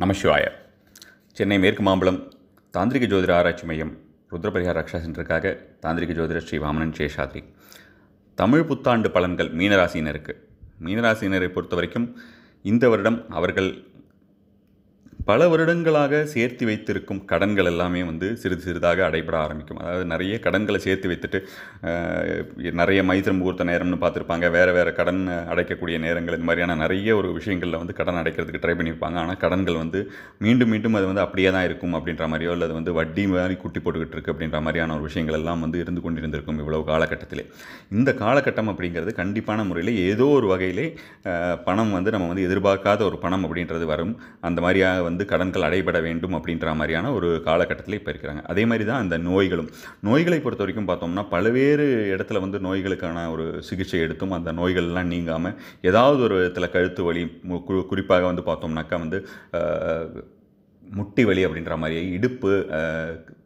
நமசிவாய சென்னை மேற்கு மாம்பலம் தாந்திரிக ஜோதிட ஆராய்ச்சி மையம் ருத்ரபரிகார் ரக்ஷா சென்டருக்காக தாந்திரிக ஜோதிடர் ஸ்ரீ வாமனன் சேஷாத்ரி தமிழ் புத்தாண்டு பலன்கள் மீனராசினருக்கு மீனராசினரை பொறுத்த வரைக்கும் இந்த வருடம் அவர்கள் பல வருடங்களாக சேர்த்து வைத்திருக்கும் கடன்கள் எல்லாமே வந்து சிறிது சிறிதாக அடைபட ஆரம்பிக்கும் அதாவது நிறைய கடன்களை சேர்த்து வைத்துட்டு நிறைய மைத்திரம் முகூர்த்த நேரம்னு பார்த்துருப்பாங்க வேறு வேறு கடன் அடைக்கக்கூடிய நேரங்கள் இந்த மாதிரியான நிறைய ஒரு விஷயங்களில் வந்து கடன் அடைக்கிறதுக்கு ட்ரை பண்ணியிருப்பாங்க ஆனால் கடன்கள் வந்து மீண்டும் மீண்டும் அது வந்து அப்படியே தான் இருக்கும் அப்படின்ற மாதிரியோ அல்லது வந்து வட்டி மாதிரி குட்டி போட்டுக்கிட்டு இருக்குது அப்படின்ற மாதிரியான ஒரு விஷயங்கள் எல்லாம் வந்து இருந்து கொண்டிருந்திருக்கும் இவ்வளவு காலகட்டத்திலே இந்த காலகட்டம் அப்படிங்கிறது கண்டிப்பான முறையில் ஏதோ ஒரு வகையிலே பணம் வந்து நம்ம வந்து எதிர்பார்க்காத ஒரு பணம் அப்படின்றது வரும் அந்த மாதிரியாக வந்து கடன்கள் அடைபட வேண்டும் அப்படின்ற மாதிரியான ஒரு காலகட்டத்தில் இப்போ இருக்கிறாங்க அதே மாதிரி தான் அந்த நோய்களும் நோய்களை பொறுத்த வரைக்கும் பார்த்தோம்னா பல்வேறு இடத்துல வந்து நோய்களுக்கான ஒரு சிகிச்சை எடுத்தும் அந்த நோய்கள்லாம் நீங்காமல் ஏதாவது ஒரு விதத்தில் கழுத்து வலி குறிப்பாக வந்து பார்த்தோம்னாக்கா வந்து முட்டி வலி அப்படின்ற மாதிரி இடுப்பு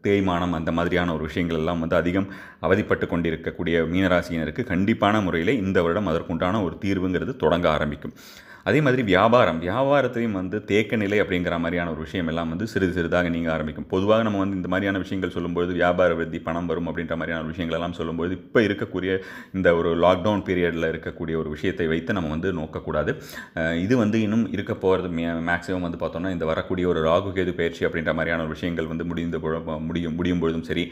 தேய்மானம் அந்த மாதிரியான ஒரு விஷயங்கள் எல்லாம் வந்து அதிகம் அவதிப்பட்டு கொண்டிருக்கக்கூடிய மீனராசியினருக்கு கண்டிப்பான முறையில் இந்த வருடம் அதற்குண்டான ஒரு தீர்வுங்கிறது தொடங்க ஆரம்பிக்கும் அதே மாதிரி வியாபாரம் வியாபாரத்தையும் வந்து தேக்க நிலை அப்படிங்கிற மாதிரியான ஒரு விஷயம் எல்லாம் வந்து சிறிது சிறிதாக நீங்கள் ஆரம்பிக்கும் பொதுவாக நம்ம வந்து இந்த மாதிரியான விஷயங்கள் சொல்லும்போது வியாபார விருத்தி பணம் வரும் அப்படின்ற மாதிரியான விஷயங்கள் எல்லாம் சொல்லும்போது இப்போ இருக்கக்கூடிய இந்த ஒரு லாக்டவுன் பீரியடில் இருக்கக்கூடிய ஒரு விஷயத்தை வைத்து நம்ம வந்து நோக்கக்கூடாது இது வந்து இன்னும் இருக்க போகிறது மேக்ஸிமம் வந்து பார்த்தோம்னா இந்த வரக்கூடிய ஒரு ராகு கேது பயிற்சி அப்படின்ற மாதிரியான விஷயங்கள் வந்து முடிந்த முடியும் முடியும் பொழுதும் சரி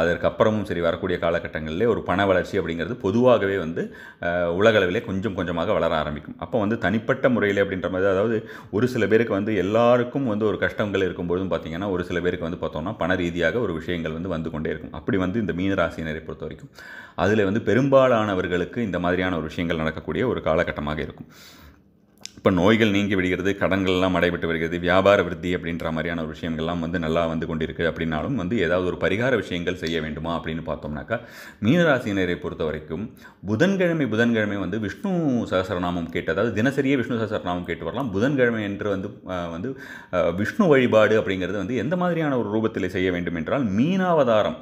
அதற்கப்புறமும் சரி வரக்கூடிய காலகட்டங்களில் ஒரு பண வளர்ச்சி அப்படிங்கிறது பொதுவாகவே வந்து உலகளவிலே கொஞ்சம் கொஞ்சமாக வளர ஆரம்பிக்கும் அப்போ வந்து தனிப்ப தனிப்பட்ட முறையில் அப்படின்ற மாதிரி அதாவது ஒரு சில பேருக்கு வந்து எல்லாருக்கும் வந்து ஒரு கஷ்டங்கள் இருக்கும்போதும் பார்த்திங்கன்னா ஒரு சில பேருக்கு வந்து பார்த்தோம்னா பண ரீதியாக ஒரு விஷயங்கள் வந்து வந்து கொண்டே இருக்கும் அப்படி வந்து இந்த மீனராசினரை பொறுத்த வரைக்கும் அதில் வந்து பெரும்பாலானவர்களுக்கு இந்த மாதிரியான ஒரு விஷயங்கள் நடக்கக்கூடிய ஒரு காலகட்டமாக இருக்கும் இப்போ நோய்கள் நீங்கி விடுகிறது கடன்கள்லாம் அடைபட்டு வருகிறது வியாபார விருத்தி அப்படின்ற மாதிரியான ஒரு விஷயங்கள்லாம் வந்து நல்லா வந்து கொண்டிருக்கு அப்படின்னாலும் வந்து ஏதாவது ஒரு பரிகார விஷயங்கள் செய்ய வேண்டுமா அப்படின்னு பார்த்தோம்னாக்கா மீனராசினரை பொறுத்த வரைக்கும் புதன்கிழமை புதன்கிழமை வந்து விஷ்ணு சகசரநாமம் கேட்டு அதாவது தினசரியே விஷ்ணு சகசரநாமம் கேட்டு வரலாம் புதன்கிழமை என்று வந்து வந்து விஷ்ணு வழிபாடு அப்படிங்கிறது வந்து எந்த மாதிரியான ஒரு ரூபத்தில் செய்ய வேண்டும் என்றால் மீனாவதாரம்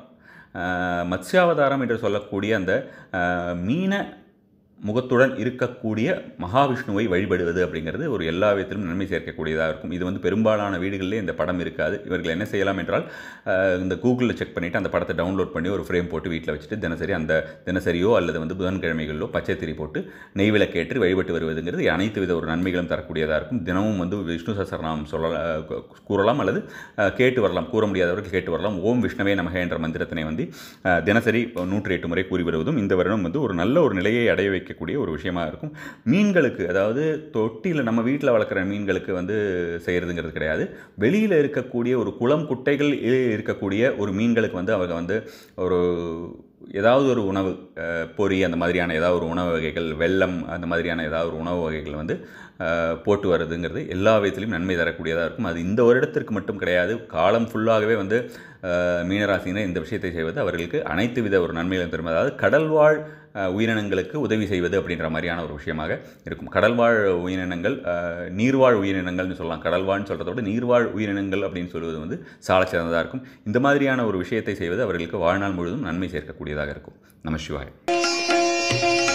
மத்ஸ்யாவதாரம் என்று சொல்லக்கூடிய அந்த மீன முகத்துடன் இருக்கக்கூடிய மகாவிஷ்ணுவை வழிபடுவது அப்படிங்கிறது ஒரு எல்லா விதத்திலும் நன்மை சேர்க்கக்கூடியதாக இருக்கும் இது வந்து பெரும்பாலான வீடுகளிலே இந்த படம் இருக்காது இவர்கள் என்ன செய்யலாம் என்றால் இந்த கூகுளில் செக் பண்ணிவிட்டு அந்த படத்தை டவுன்லோட் பண்ணி ஒரு ஃப்ரேம் போட்டு வீட்டில் வச்சுட்டு தினசரி அந்த தினசரியோ அல்லது வந்து புதன்கிழமைகளிலோ பச்சை திரி போட்டு நெய் விளக்கேற்று வழிபட்டு வருவதுங்கிறது அனைத்து வித ஒரு நன்மைகளும் தரக்கூடியதாக இருக்கும் தினமும் வந்து விஷ்ணு சசரநாமம் சொல்ல கூறலாம் அல்லது கேட்டு வரலாம் கூற முடியாதவர்கள் கேட்டு வரலாம் ஓம் விஷ்ணவே நமக என்ற மந்திரத்தினை வந்து தினசரி நூற்றி எட்டு முறை கூறி வருவதும் இந்த வருடம் வந்து ஒரு நல்ல ஒரு நிலையை அடைய வைக்க வைக்கக்கூடிய ஒரு விஷயமா இருக்கும் மீன்களுக்கு அதாவது தொட்டியில் நம்ம வீட்டில் வளர்க்குற மீன்களுக்கு வந்து செய்கிறதுங்கிறது கிடையாது வெளியில் இருக்கக்கூடிய ஒரு குளம் குட்டைகள் இருக்கக்கூடிய ஒரு மீன்களுக்கு வந்து அவங்க வந்து ஒரு ஏதாவது ஒரு உணவு பொறி அந்த மாதிரியான ஏதாவது ஒரு உணவு வகைகள் வெள்ளம் அந்த மாதிரியான ஏதாவது ஒரு உணவு வகைகள் வந்து போட்டு வர்றதுங்கிறது எல்லா விதத்துலையும் நன்மை தரக்கூடியதாக இருக்கும் அது இந்த வருடத்திற்கு மட்டும் கிடையாது காலம் ஃபுல்லாகவே வந்து மீனராசினை இந்த விஷயத்தை செய்வது அவர்களுக்கு அனைத்து வித ஒரு நன்மைகளும் தரும் அதாவது கடல்வாழ் உயிரினங்களுக்கு உதவி செய்வது அப்படின்ற மாதிரியான ஒரு விஷயமாக இருக்கும் கடல்வாழ் உயிரினங்கள் நீர்வாழ் உயிரினங்கள்னு சொல்லலாம் கடல்வாழ்னு சொல்கிறத விட நீர்வாழ் உயிரினங்கள் அப்படின்னு சொல்வது வந்து சால சிறந்ததாக இருக்கும் இந்த மாதிரியான ஒரு விஷயத்தை செய்வது அவர்களுக்கு வாழ்நாள் முழுவதும் நன்மை சேர்க்கக்கூடியதாக இருக்கும் நம சிவாய்